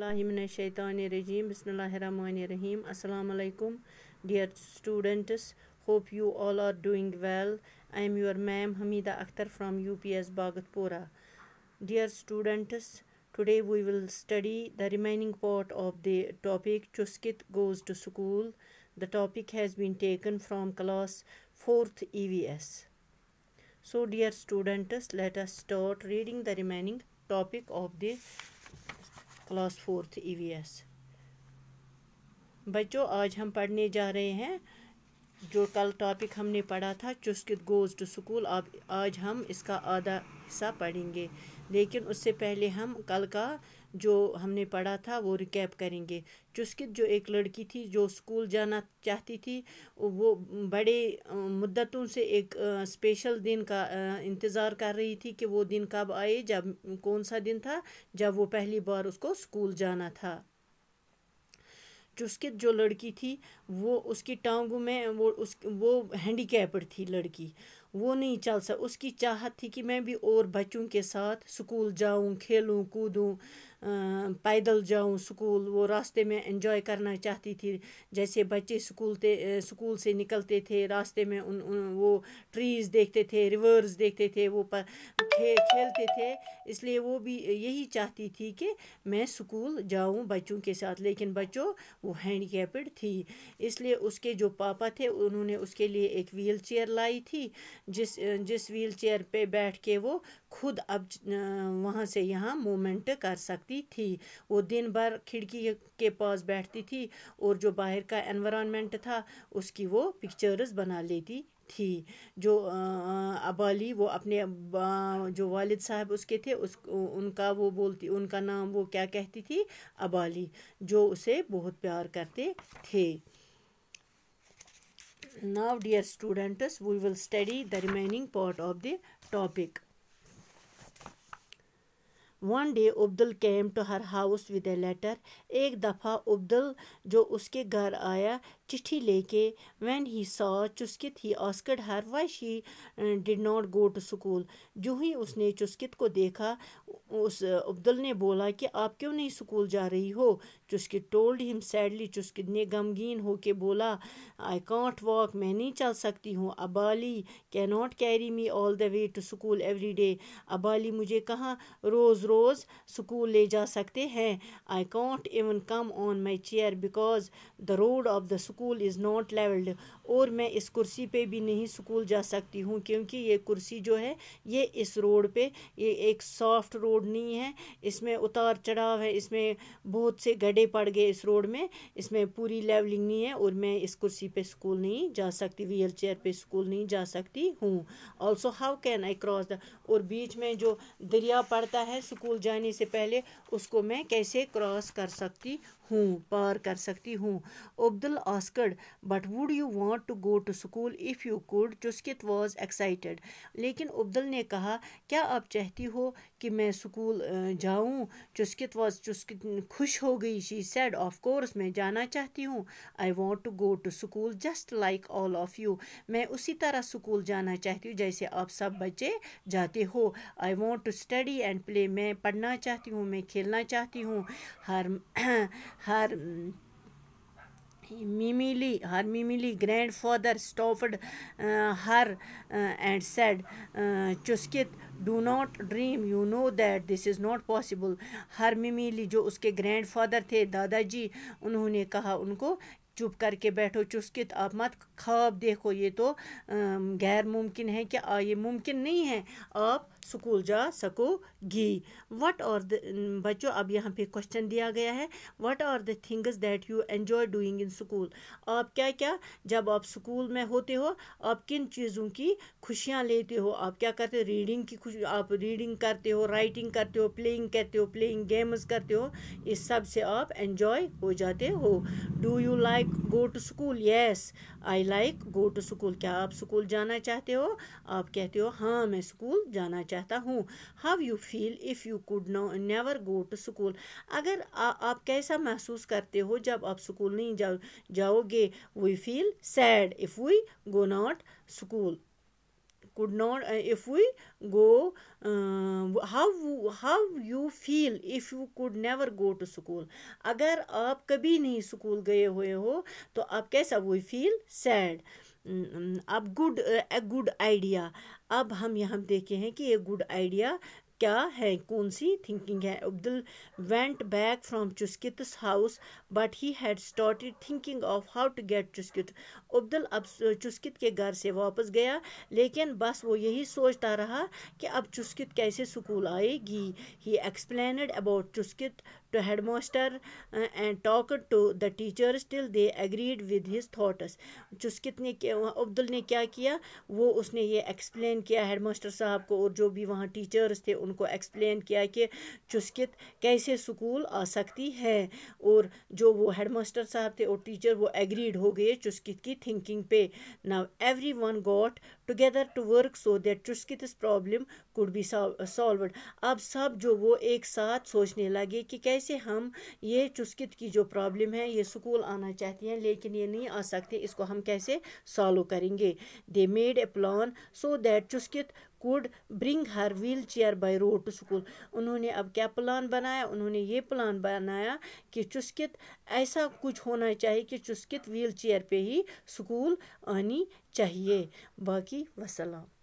रजीम बसमीम अल्लाम dear students hope you all are doing well I am your ma'am Hamida Akhtar from U P S Bagatpora dear students today we will study the remaining part of the topic Chuskit goes to school the topic has been taken from class fourth E V S so dear students let us start reading the remaining topic of the class fourth EVS e बच्चों आज हम पढ़ने जा रहे हैं जो कल topic हमने पढ़ा था चुस्कित गोज़ टू स्कूल अब आज हम इसका आधा हिस्सा पढ़ेंगे लेकिन उससे पहले हम कल का जो हमने पढ़ा था वो रिकैप करेंगे चुस्कित जो एक लड़की थी जो स्कूल जाना चाहती थी वो बड़े मुद्दतों से एक स्पेशल दिन का इंतज़ार कर रही थी कि वो दिन कब आए जब कौन सा दिन था जब वो पहली बार उसको स्कूल जाना था चुस्कित जो लड़की थी वो उसकी टांगों में वो उस वो हैंडीकैप्ड थी लड़की वो नहीं चल सक उसकी चाहत थी कि मैं भी और बच्चों के साथ स्कूल जाऊं खेलूं कूदूं पैदल जाऊं स्कूल वो रास्ते में एंजॉय करना चाहती थी जैसे बच्चे स्कूल थे स्कूल से निकलते थे रास्ते में उन, उन वो ट्रीज़ देखते थे रिवर्स देखते थे वो पर खे, खेलते थे इसलिए वो भी यही चाहती थी कि मैं स्कूल जाऊं बच्चों के साथ लेकिन बच्चों वो हैंडीकेप्ड थी इसलिए उसके जो पापा थे उन्होंने उसके लिए एक व्हील चेयर लाई थी जिस जिस व्हील चेयर पर बैठ के वो खुद अब वहाँ से यहाँ मूवमेंट कर सकती थी वो दिन भर खिड़की के पास बैठती थी और जो बाहर का एनवायरनमेंट था उसकी वो पिक्चर्स बना लेती थी जो अबाली वो अपने जो वालिद साहब उसके थे उस उनका वो बोलती उनका नाम वो क्या कहती थी अबाली जो उसे बहुत प्यार करते थे now dear students we will study the remaining part of the topic one day Abdul came to her house with a letter एक दफ़ा अब्दुल जो उसके घर आया चिट्ठी लेके when he saw Chuskit he asked her why she did not go to school जो ही उसने चुस्कित को देखा उस अब्दुल ने बोला कि आप क्यों नहीं स्कूल जा रही हो Chuskit told him sadly Chuskit ने गमगीन होके बोला आई कॉन्ट वॉक मैं नहीं चल सकती हूँ अबाली can not carry me all the way to school every day अबाली मुझे कहाँ रोज़ रोज़ स्कूल ले जा सकते हैं I can't even come on my chair because the road of the school school is not levelled और मैं इस कुर्सी पे भी नहीं स्कूल जा सकती हूँ क्योंकि ये कुर्सी जो है ये इस रोड पे ये एक सॉफ्ट रोड नहीं है इसमें उतार चढ़ाव है इसमें बहुत से गड्ढे पड़ गए इस रोड में इसमें पूरी लेवलिंग नहीं है और मैं इस कुर्सी पे स्कूल नहीं जा सकती व्हील चेयर पर स्कूल नहीं जा सकती हूँ also how can I cross the और बीच में जो दरिया पड़ता है स्कूल जाने से पहले उसको मैं कैसे क्रॉस कर सकती हूँ पार कर सकती हूँ Abdul asked but would you want to go to school if you could Chuskit was excited लेकिन अब्दुल ने कहा क्या आप चाहती हो कि मैं स्कूल जाऊँ चुस्कित वॉज चुस्कित खुश हो गई शी सेड ऑफ कोर्स मैं जाना चाहती हूँ I want to go to school just like all of you मैं उसी तरह स्कूल जाना चाहती हूँ जैसे आप सब बच्चे जाते हो I want to study and play मैं पढ़ना चाहती हूँ मैं खेलना चाहती हूँ हर हर मिमिली हर मिमिली grandfather stopped her and said Chuskit do not dream you know that this is not possible her मिमिली जो उसके ग्रैंड फादर थे दादाजी उन्होंने कहा उनको चुप करके बैठो चुस्कित आप मत ख्वाब देखो ये तो um, गैर मुमकिन है कि ये मुमकिन नहीं है आप स्कूल जा सकोगी वट और बच्चों अब यहाँ पे क्वेश्चन दिया गया है what are the things that you enjoy doing in school आप क्या क्या जब आप स्कूल में होते हो आप किन चीज़ों की खुशियाँ लेते हो आप क्या करते हो रीडिंग की खुश आप रीडिंग करते हो राइटिंग करते हो प्लेइंग करते हो प्लेइंग गेम्स करते हो इस सब से आप एन्जॉय हो जाते हो do you like go to school yes I like go to school क्या आप स्कूल जाना चाहते हो आप कहते हो हाँ मैं स्कूल जाना चाहता हूँ how you feel if you could no never go to school अगर आ, आप कैसा महसूस करते हो जब आप स्कूल नहीं जा, जाओगे we feel sad if we go not school could not if we go how how you feel if you could never go to school अगर आप कभी नहीं स्कूल गए हुए हो तो आप कैसा वी फील सैड अब गुड गुड आइडिया अब हम यहाँ देखे हैं कि ये गुड आइडिया क्या है कौन सी थिंकिंग है Abdul went back from Chuskit's house but he had started thinking of how to get Chuskit Abdul अब चुस्कित के घर से वापस गया लेकिन बस वो यही सोचता रहा कि अब चुस्कित कैसे स्कूल आएगी he explained about Chuskit to headmaster uh, and talked to the teachers till they agreed with his thoughts Chuskit ने अब्दुल ने क्या किया वो उसने ये एक्सप्लेन किया हेडमास्टर साहब को और जो भी वहाँ टीचर्स थे उनको एक्सप्लेन किया कि चुस्कित कैसे स्कूल आ सकती है और जो वो हेडमास्टर साहब थे और टीचर वो एग्रीड हो गए चुस्कित की थिंकिंग पे now everyone got together to work so that Chuskit's problem could be solved अब सब जो वो एक साथ सोचने लगे कि कैसे हम ये चुस्कित की जो प्रॉब्लम है ये स्कूल आना चाहती हैं लेकिन ये नहीं आ सकते इसको हम कैसे सॉल्व करेंगे they made a plan so that Chuskit bring her wheelchair by road to school उन्होंने अब क्या प्लान बनाया उन्होंने ये प्लान बनाया कि चुस्कित ऐसा कुछ होना चाहिए कि चुस्कित व्हील चेयर पर ही स्कूल आनी चाहिए बाकी वसलाम